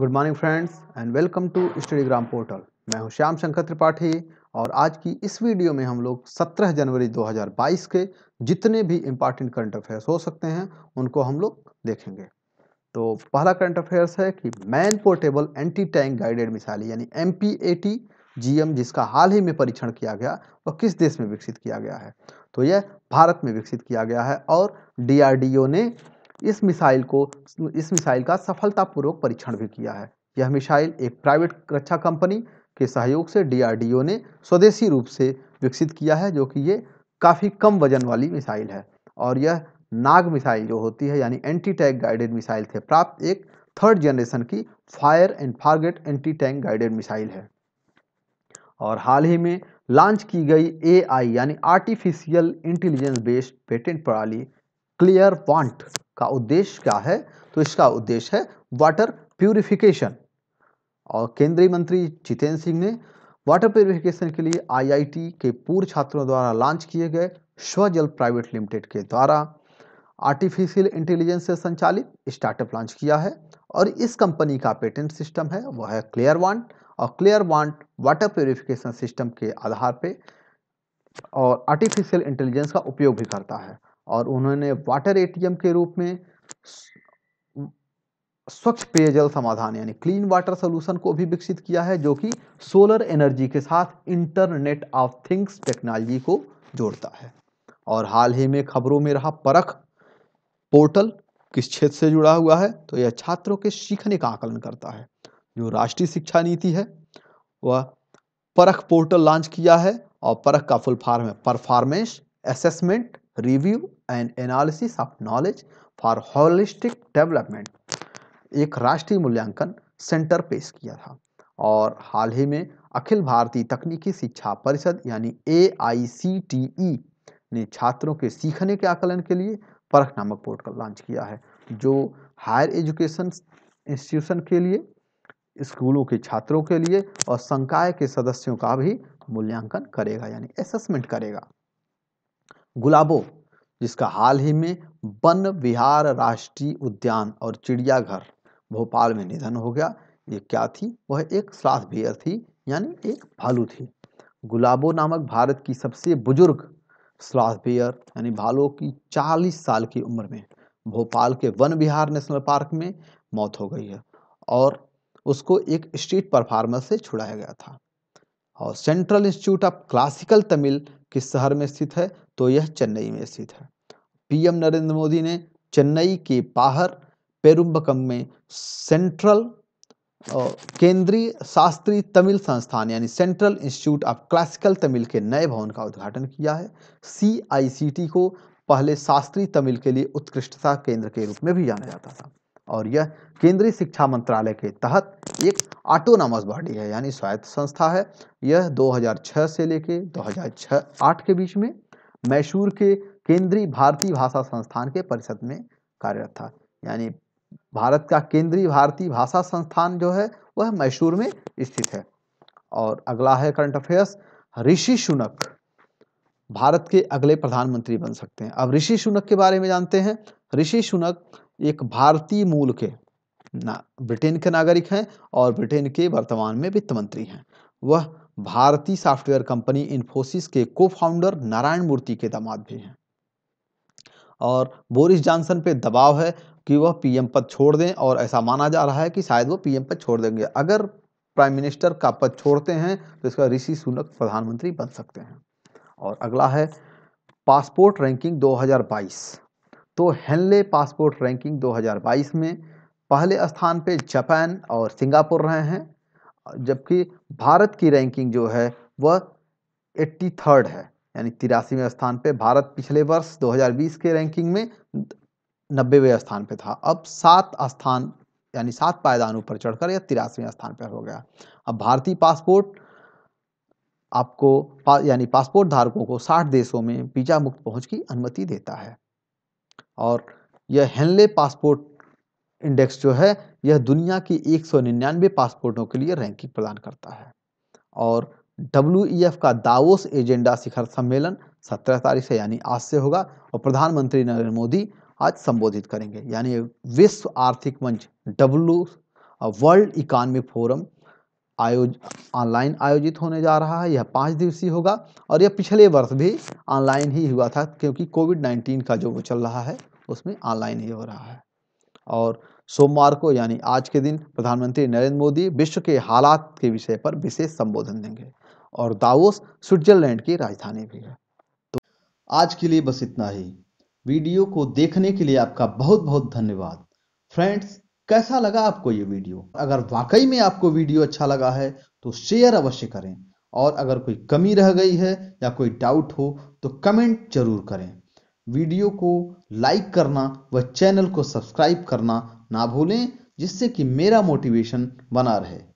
good morning friends and welcome to Studygram portal मैं हूं श्याम शंकर त्रिपाठी और आज की इस वीडियो में हम लोग 17 जनवरी 2022 के जितने भी इम्पॉर्टेंट करंट अफेयर्स हो सकते हैं उनको हम लोग देखेंगे तो पहला करंट अफेयर्स है कि man portable anti tank guided missile यानी एम पी जिसका हाल ही में परीक्षण किया गया वह किस देश में विकसित किया गया है तो यह भारत में विकसित किया गया है और डी ने इस मिसाइल को इस मिसाइल का सफलतापूर्वक परीक्षण भी किया है यह मिसाइल एक प्राइवेट रक्षा कंपनी के सहयोग से डीआरडीओ ने स्वदेशी रूप से विकसित किया है जो कि ये काफ़ी कम वजन वाली मिसाइल है और यह नाग मिसाइल जो होती है यानी एंटी टैंक गाइडेड मिसाइल से प्राप्त एक थर्ड जनरेशन की fire and forget anti tank guided missile है और हाल ही में लॉन्च की गई ए यानी आर्टिफिशियल इंटेलिजेंस बेस्ड पेटेंट प्रणाली क्लियर वांट का उद्देश्य क्या है तो इसका उद्देश्य है वाटर प्यूरिफिकेशन और केंद्रीय मंत्री जितेंद्र सिंह ने वाटर प्योरिफिकेशन के लिए आईआईटी के पूर्व छात्रों द्वारा लॉन्च किए गए स्वजल प्राइवेट लिमिटेड के द्वारा आर्टिफिशियल इंटेलिजेंस से संचालित स्टार्टअप लॉन्च किया है और इस कंपनी का पेटेंट सिस्टम है वह है क्लियर वांट और clear want water purification system के आधार पर और आर्टिफिशियल इंटेलिजेंस का उपयोग भी करता है और उन्होंने वाटर एटीएम के रूप में स्वच्छ पेयजल समाधान यानी क्लीन वाटर सोल्यूशन को भी विकसित किया है जो कि सोलर एनर्जी के साथ इंटरनेट ऑफ थिंग्स टेक्नोलॉजी को जोड़ता है और हाल ही में खबरों में रहा परख पोर्टल किस क्षेत्र से जुड़ा हुआ है तो यह छात्रों के सीखने का आकलन करता है जो राष्ट्रीय शिक्षा नीति है वह परख पोर्टल लॉन्च किया है और परख का फुल फॉर्म है performance assessment review and analysis of knowledge for holistic development एक राष्ट्रीय मूल्यांकन सेंटर पेश किया था और हाल ही में अखिल भारतीय तकनीकी शिक्षा परिषद यानी ए आई सी टी ई ने छात्रों के सीखने के आकलन के लिए परख नामक पोर्टल लॉन्च किया है जो हायर एजुकेशन इंस्टीट्यूशन के लिए स्कूलों के छात्रों के लिए और संकाय के सदस्यों का भी मूल्यांकन करेगा यानी असेसमेंट करेगा गुलाबो जिसका हाल ही में वन विहार राष्ट्रीय उद्यान और चिड़ियाघर भोपाल में निधन हो गया ये क्या थी वह एक स्लाथ बियर थी यानी एक भालू थी गुलाबो नामक भारत की सबसे बुजुर्ग स्लॉथ बियर यानी भालू की 40 साल की उम्र में भोपाल के वन विहार नेशनल पार्क में मौत हो गई है और उसको एक स्ट्रीट परफार्मर से छुड़ाया गया था और central institute of classical Tamil किस शहर में स्थित है तो यह चेन्नई में स्थित है पीएम नरेंद्र मोदी ने चेन्नई के बाहर पेरुम्बकम में सेंट्रल केंद्रीय शास्त्रीय तमिल संस्थान यानी central institute of classical Tamil के नए भवन का उद्घाटन किया है सी को पहले शास्त्रीय तमिल के लिए उत्कृष्टता केंद्र के रूप में भी जाना जाता था और यह केंद्रीय शिक्षा मंत्रालय के तहत एक ऑटोनॉमस बॉडी है यानी स्वायत्त संस्था है यह 2006 से लेके 2006-8 के बीच में मैसूर के केंद्रीय भारतीय भाषा संस्थान के परिषद में कार्यरत था यानी भारत का केंद्रीय भारतीय भाषा संस्थान जो है वह मैसूर में स्थित है और अगला है करंट अफेयर्स ऋषि सुनक भारत के अगले प्रधानमंत्री बन सकते हैं अब ऋषि सुनक के बारे में जानते हैं ऋषि सुनक एक भारतीय मूल के ना ब्रिटेन के नागरिक हैं और ब्रिटेन के वर्तमान में वित्त मंत्री हैं वह भारतीय सॉफ्टवेयर कंपनी इन्फोसिस के को फाउंडर नारायण मूर्ति के दामाद भी हैं और बोरिस जॉनसन पे दबाव है कि वह पीएम पद छोड़ दें और ऐसा माना जा रहा है कि शायद वह पीएम पद छोड़ देंगे अगर प्राइम मिनिस्टर का पद छोड़ते हैं तो इसका ऋषि सुनक प्रधानमंत्री बन सकते हैं और अगला है पासपोर्ट रैंकिंग 2022 तो हेनले पासपोर्ट रैंकिंग 2022 में पहले स्थान पे जापान और सिंगापुर रहे हैं जबकि भारत की रैंकिंग जो है वह एट्टी थर्ड है यानी तिरासीवें स्थान पे भारत पिछले वर्ष 2020 के रैंकिंग में नब्बेवें स्थान पे था अब सात स्थान यानी सात पायदान ऊपर चढ़कर या तिरासीवें स्थान पर हो गया अब भारतीय पासपोर्ट आपको पा, यानी पासपोर्ट धारकों को 60 देशों में वीजा मुक्त पहुंच की अनुमति देता है और यह हेनले पासपोर्ट इंडेक्स जो है यह दुनिया की एक पासपोर्टों के लिए रैंकिंग प्रदान करता है और डब्ल्यू e का दावोस एजेंडा शिखर सम्मेलन 17 तारीख से यानी आज से होगा और प्रधानमंत्री नरेंद्र मोदी आज संबोधित करेंगे यानी विश्व आर्थिक मंच डब्ल्यू वर्ल्ड इकॉनमी फोरम आयोज ऑनलाइन आयोजित होने जा रहा है यह पाँच दिवसीय होगा और यह पिछले वर्ष भी ऑनलाइन ही हुआ था क्योंकि कोविड नाइन्टीन का जो वो चल रहा है उसमें ऑनलाइन ही हो रहा है और सोमवार को यानी आज के दिन प्रधानमंत्री नरेंद्र मोदी विश्व के हालात के विषय पर विशेष संबोधन देंगे और दावोस स्विट्जरलैंड की राजधानी भी है तो आज के लिए बस इतना ही वीडियो को देखने के लिए आपका बहुत बहुत धन्यवाद फ्रेंड्स कैसा लगा आपको ये वीडियो अगर वाकई में आपको वीडियो अच्छा लगा है तो शेयर अवश्य करें और अगर कोई कमी रह गई है या कोई डाउट हो तो कमेंट जरूर करें वीडियो को लाइक करना व चैनल को सब्सक्राइब करना ना भूलें जिससे कि मेरा मोटिवेशन बना रहे